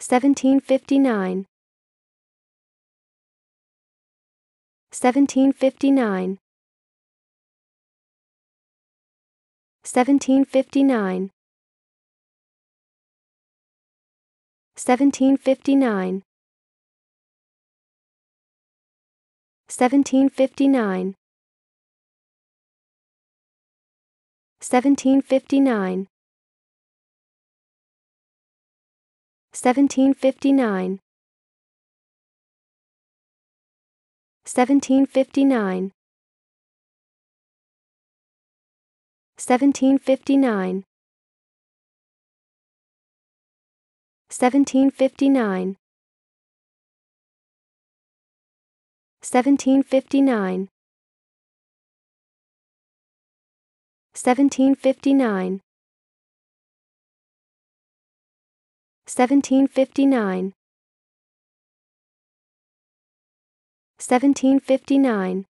1759 1759 1759 1759 1759 1759 1759 1759 1759 1759 1759 1759 1759 1759